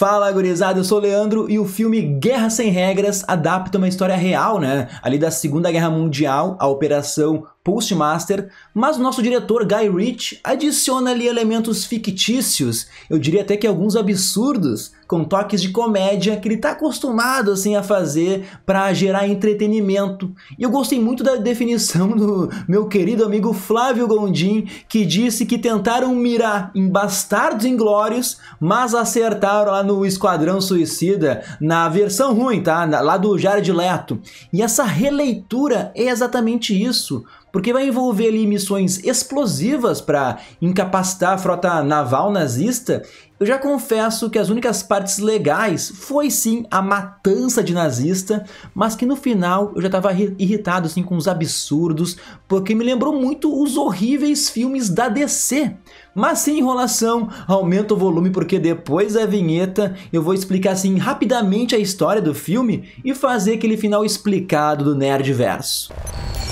Fala, gurizada, eu sou o Leandro e o filme Guerra Sem Regras adapta uma história real, né? Ali da Segunda Guerra Mundial, a Operação Postmaster, mas o nosso diretor Guy Rich adiciona ali elementos fictícios, eu diria até que alguns absurdos, com toques de comédia que ele está acostumado assim a fazer para gerar entretenimento. E eu gostei muito da definição do meu querido amigo Flávio Gondim, que disse que tentaram mirar em Bastardos Inglórios, mas acertaram lá no Esquadrão Suicida, na versão ruim, tá? Lá do Jared Leto. E essa releitura é exatamente isso porque vai envolver ali missões explosivas para incapacitar a frota naval nazista, eu já confesso que as únicas partes legais foi sim a matança de nazista, mas que no final eu já estava irritado assim com os absurdos, porque me lembrou muito os horríveis filmes da DC. Mas sem enrolação, aumenta o volume porque depois da vinheta eu vou explicar assim rapidamente a história do filme e fazer aquele final explicado do Nerdverso. Música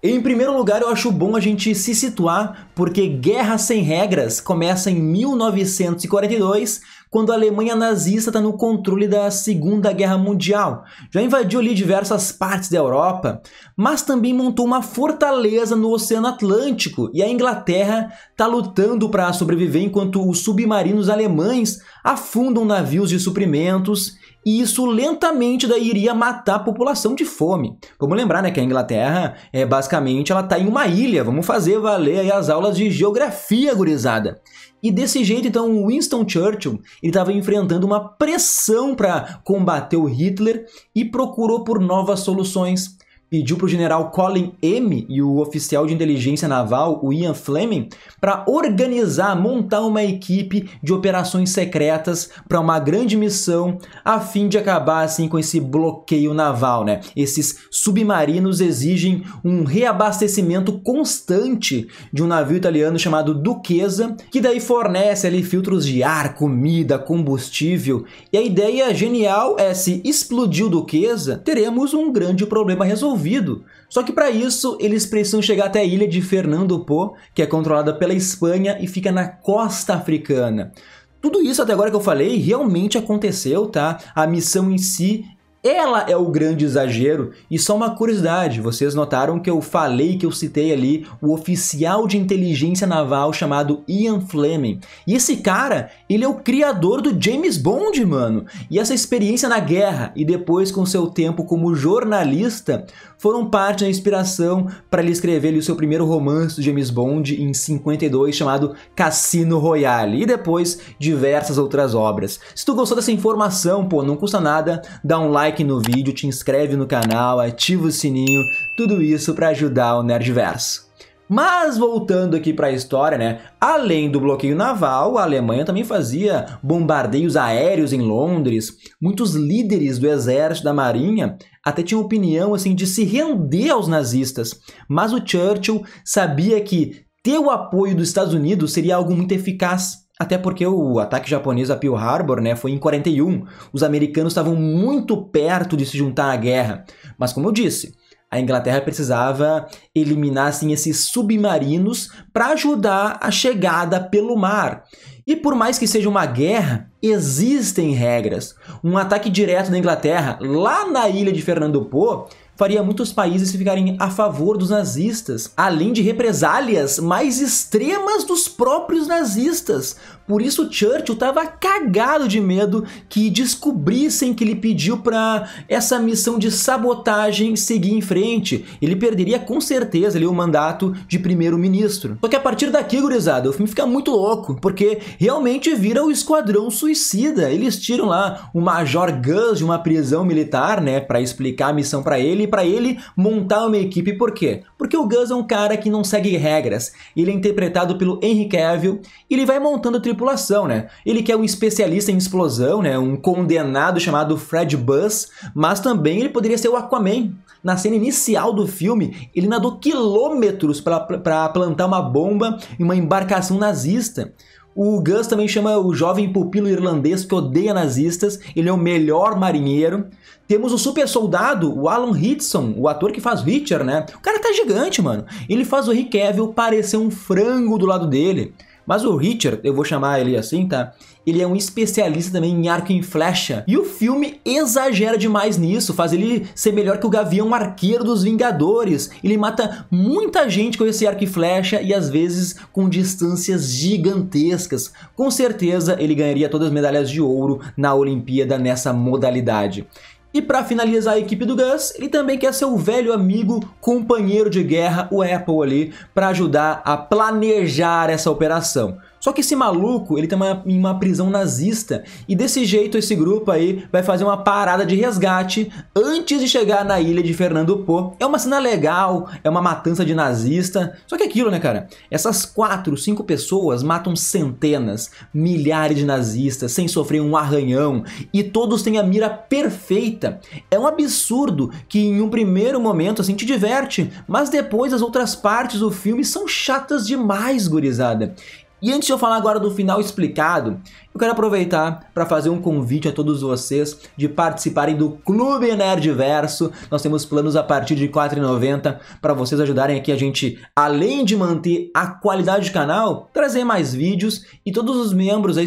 Em primeiro lugar, eu acho bom a gente se situar, porque Guerra Sem Regras começa em 1942 quando a Alemanha nazista está no controle da Segunda Guerra Mundial. Já invadiu ali diversas partes da Europa, mas também montou uma fortaleza no Oceano Atlântico e a Inglaterra está lutando para sobreviver enquanto os submarinos alemães afundam navios de suprimentos e isso lentamente daí iria matar a população de fome. Vamos lembrar, né, que a Inglaterra é basicamente ela tá em uma ilha. Vamos fazer valer aí as aulas de geografia, gurizada. E desse jeito, então, Winston Churchill estava enfrentando uma pressão para combater o Hitler e procurou por novas soluções pediu para o general Colin M. e o oficial de inteligência naval, o Ian Fleming, para organizar, montar uma equipe de operações secretas para uma grande missão a fim de acabar assim com esse bloqueio naval, né? Esses submarinos exigem um reabastecimento constante de um navio italiano chamado Duquesa, que daí fornece ali filtros de ar, comida, combustível. E a ideia genial é se explodir o Duquesa, teremos um grande problema resolvido resolvido. Só que para isso, eles precisam chegar até a ilha de Fernando Po, que é controlada pela Espanha e fica na costa africana. Tudo isso até agora que eu falei realmente aconteceu, tá? A missão em si ela é o grande exagero, e só uma curiosidade, vocês notaram que eu falei que eu citei ali o oficial de inteligência naval chamado Ian Fleming. E esse cara, ele é o criador do James Bond, mano. E essa experiência na guerra e depois com seu tempo como jornalista foram parte da inspiração para ele escrever ali, o seu primeiro romance do James Bond em 52 chamado Cassino Royale e depois diversas outras obras. Se tu gostou dessa informação, pô, não custa nada, dá um like like no vídeo, te inscreve no canal, ativa o sininho, tudo isso para ajudar o Nerdverso. Mas voltando aqui para a história, né? Além do bloqueio naval, a Alemanha também fazia bombardeios aéreos em Londres. Muitos líderes do exército, da marinha, até tinham opinião assim de se render aos nazistas. Mas o Churchill sabia que ter o apoio dos Estados Unidos seria algo muito eficaz até porque o ataque japonês a Pearl Harbor né, foi em 41. Os americanos estavam muito perto de se juntar à guerra. Mas como eu disse, a Inglaterra precisava eliminar assim, esses submarinos para ajudar a chegada pelo mar. E por mais que seja uma guerra, existem regras. Um ataque direto da Inglaterra lá na ilha de Fernando Po faria muitos países ficarem a favor dos nazistas, além de represálias mais extremas dos próprios nazistas. Por isso Churchill estava cagado de medo que descobrissem que ele pediu para essa missão de sabotagem seguir em frente. Ele perderia com certeza ali, o mandato de primeiro-ministro. Só que a partir daqui, gurizada, o filme fica muito louco, porque realmente vira o Esquadrão Suicida. Eles tiram lá o Major Gus de uma prisão militar, né, para explicar a missão para ele para ele montar uma equipe. Por quê? Porque o Gus é um cara que não segue regras. Ele é interpretado pelo Henry Cavill e ele vai montando a tripulação, né? Ele quer é um especialista em explosão, né? Um condenado chamado Fred Buzz, mas também ele poderia ser o Aquaman. Na cena inicial do filme, ele nadou quilômetros para plantar uma bomba em uma embarcação nazista. O Gus também chama o jovem pupilo irlandês que odeia nazistas, ele é o melhor marinheiro. Temos o super soldado, o Alan Hitson, o ator que faz Witcher, né? O cara tá gigante, mano. Ele faz o Rick Cavill parecer um frango do lado dele. Mas o Richard, eu vou chamar ele assim, tá? Ele é um especialista também em arco e flecha. E o filme exagera demais nisso, faz ele ser melhor que o Gavião Arqueiro dos Vingadores. Ele mata muita gente com esse arco e flecha e às vezes com distâncias gigantescas. Com certeza ele ganharia todas as medalhas de ouro na Olimpíada nessa modalidade. E para finalizar a equipe do Gus, ele também quer seu velho amigo, companheiro de guerra, o Apple ali, para ajudar a planejar essa operação. Só que esse maluco, ele tá uma, em uma prisão nazista. E desse jeito, esse grupo aí vai fazer uma parada de resgate antes de chegar na ilha de Fernando Po. É uma cena legal, é uma matança de nazista. Só que é aquilo, né, cara? Essas quatro, cinco pessoas matam centenas, milhares de nazistas sem sofrer um arranhão. E todos têm a mira perfeita. É um absurdo que em um primeiro momento, assim, te diverte. Mas depois as outras partes do filme são chatas demais, gurizada. E antes de eu falar agora do final explicado, eu quero aproveitar para fazer um convite a todos vocês de participarem do Clube Nerdverso. Nós temos planos a partir de R$ 4,90 para vocês ajudarem aqui a gente, além de manter a qualidade do canal, trazer mais vídeos e todos os membros aí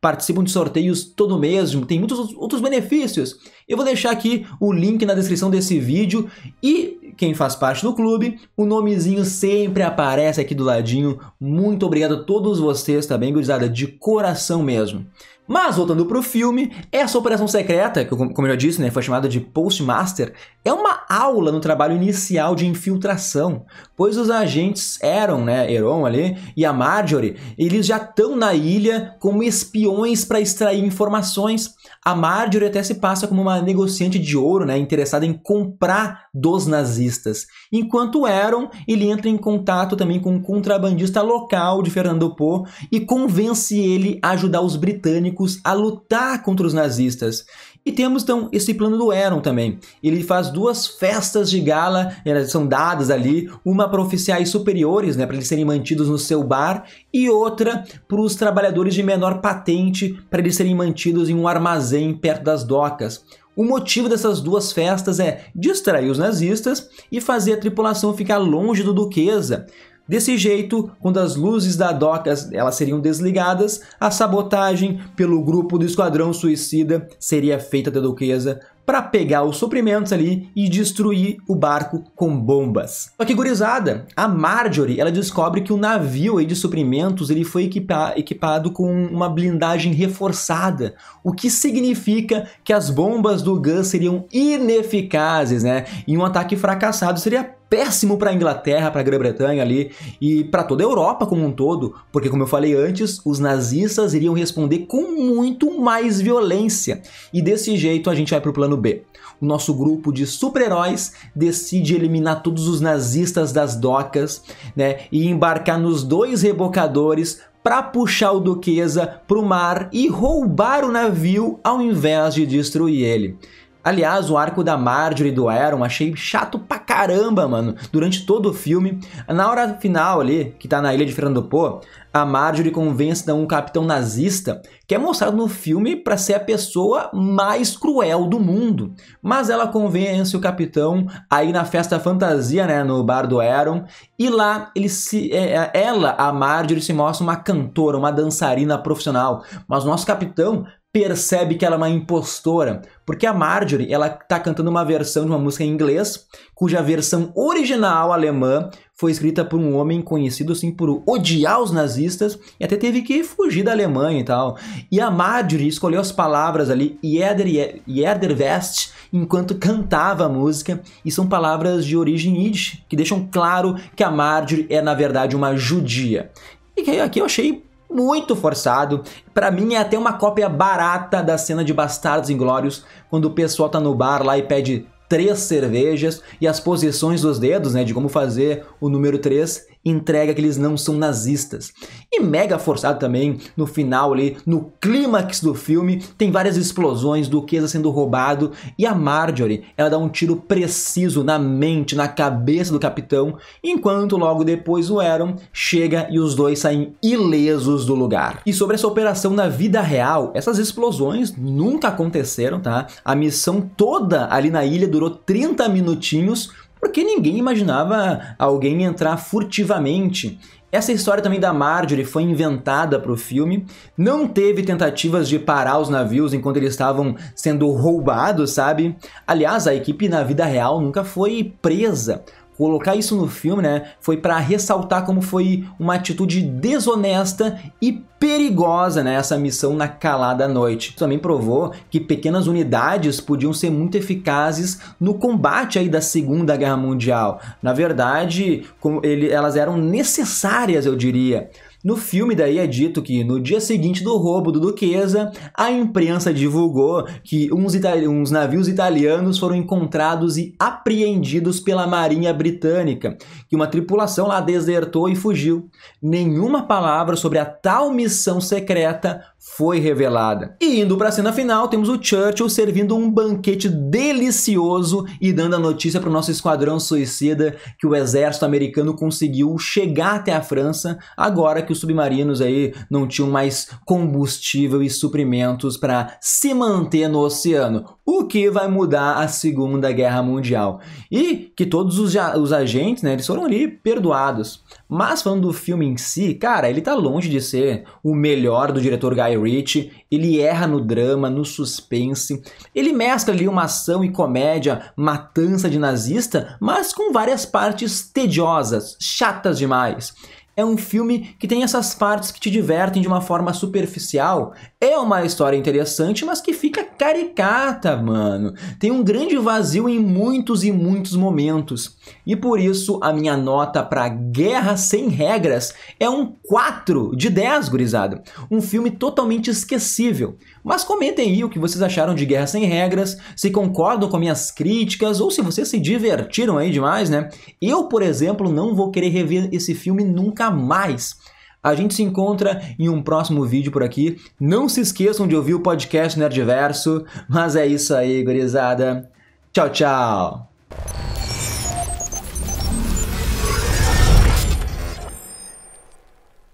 participam de sorteios todo mês, tem muitos outros benefícios. Eu vou deixar aqui o link na descrição desse vídeo e quem faz parte do clube. O nomezinho sempre aparece aqui do ladinho. Muito obrigado a todos vocês, tá bem, gurizada? De coração mesmo. Mas voltando pro filme, essa operação secreta, que como eu já disse, né, foi chamada de Postmaster, é uma aula no trabalho inicial de infiltração, pois os agentes Eron, né, Aaron ali, e a Marjorie, eles já estão na ilha como espiões para extrair informações. A Marjorie até se passa como uma negociante de ouro, né, interessada em comprar dos nazistas. Enquanto Aaron, ele entra em contato também com um contrabandista local de Fernando Po e convence ele a ajudar os britânicos britânicos a lutar contra os nazistas. E temos então esse plano do Eron também. Ele faz duas festas de gala, elas são dadas ali, uma para oficiais superiores, né, para eles serem mantidos no seu bar, e outra para os trabalhadores de menor patente, para eles serem mantidos em um armazém perto das docas. O motivo dessas duas festas é distrair os nazistas e fazer a tripulação ficar longe do Duquesa. Desse jeito, quando as luzes da doca elas seriam desligadas, a sabotagem pelo grupo do Esquadrão Suicida seria feita da Duquesa para pegar os suprimentos ali e destruir o barco com bombas. Só que gurizada, a Marjorie, ela descobre que o navio aí de suprimentos, ele foi equipa equipado com uma blindagem reforçada, o que significa que as bombas do Gun seriam ineficazes, né? E um ataque fracassado seria péssimo para a Inglaterra, para a Grã-Bretanha ali e para toda a Europa como um todo, porque como eu falei antes, os nazistas iriam responder com muito mais violência. E desse jeito a gente vai para o plano B. O nosso grupo de super-heróis decide eliminar todos os nazistas das docas, né, e embarcar nos dois rebocadores para puxar o Duquesa para o mar e roubar o navio ao invés de destruir ele. Aliás, o arco da Marjorie do Aaron achei chato pra caramba, mano, durante todo o filme. Na hora final ali, que tá na ilha de Fernando Po, a Marjorie convence né, um capitão nazista, que é mostrado no filme para ser a pessoa mais cruel do mundo. Mas ela convence o capitão aí na festa fantasia, né, no bar do Aaron, e lá ele se é, é, ela, a Marjorie se mostra uma cantora, uma dançarina profissional, mas o nosso capitão percebe que ela é uma impostora, porque a Marjorie, ela tá cantando uma versão de uma música em inglês, cuja versão original alemã foi escrita por um homem conhecido assim por odiar os nazistas e até teve que fugir da Alemanha e tal. E a Marjorie escolheu as palavras ali Jeder, Jeder West enquanto cantava a música e são palavras de origem yiddish que deixam claro que a Marjorie é na verdade uma judia. E aqui eu achei muito forçado. Para mim é até uma cópia barata da cena de Bastardos Inglórios, quando o pessoal tá no bar lá e pede três cervejas e as posições dos dedos, né, de como fazer o número 3 entrega que eles não são nazistas. E mega forçado também, no final ali, no clímax do filme, tem várias explosões do sendo roubado e a Marjorie, ela dá um tiro preciso na mente, na cabeça do capitão, enquanto logo depois o Aaron chega e os dois saem ilesos do lugar. E sobre essa operação na vida real, essas explosões nunca aconteceram, tá? A missão toda ali na ilha durou 30 minutinhos porque ninguém imaginava alguém entrar furtivamente. Essa história também da Marjorie foi inventada para o filme. Não teve tentativas de parar os navios enquanto eles estavam sendo roubados, sabe? Aliás, a equipe na vida real nunca foi presa colocar isso no filme, né, foi para ressaltar como foi uma atitude desonesta e perigosa né, essa missão na calada noite. Isso também provou que pequenas unidades podiam ser muito eficazes no combate aí da Segunda Guerra Mundial. Na verdade, ele, elas eram necessárias, eu diria. No filme, daí é dito que no dia seguinte do roubo do Duquesa, a imprensa divulgou que uns, uns navios italianos foram encontrados e apreendidos pela Marinha Britânica, que uma tripulação lá desertou e fugiu. Nenhuma palavra sobre a tal missão secreta foi revelada. E indo para a cena final, temos o Churchill servindo um banquete delicioso e dando a notícia para o nosso esquadrão suicida que o exército americano conseguiu chegar até a França agora que os submarinos aí não tinham mais combustível e suprimentos para se manter no oceano, o que vai mudar a Segunda Guerra Mundial. E que todos os, os agentes, né, eles foram ali perdoados. Mas falando do filme em si, cara, ele tá longe de ser o melhor do diretor Guy Ritchie. Ele erra no drama, no suspense. Ele mescla ali uma ação e comédia, matança de nazista, mas com várias partes tediosas, chatas demais é um filme que tem essas partes que te divertem de uma forma superficial. É uma história interessante, mas que fica caricata, mano. Tem um grande vazio em muitos e muitos momentos. E por isso a minha nota para Guerra Sem Regras é um 4 de 10, gurizada. Um filme totalmente esquecível. Mas comentem aí o que vocês acharam de Guerra Sem Regras, se concordam com minhas críticas ou se vocês se divertiram aí demais, né? Eu, por exemplo, não vou querer rever esse filme nunca mais. A gente se encontra em um próximo vídeo por aqui. Não se esqueçam de ouvir o podcast nerdiverso. Mas é isso aí, gurizada. Tchau, tchau!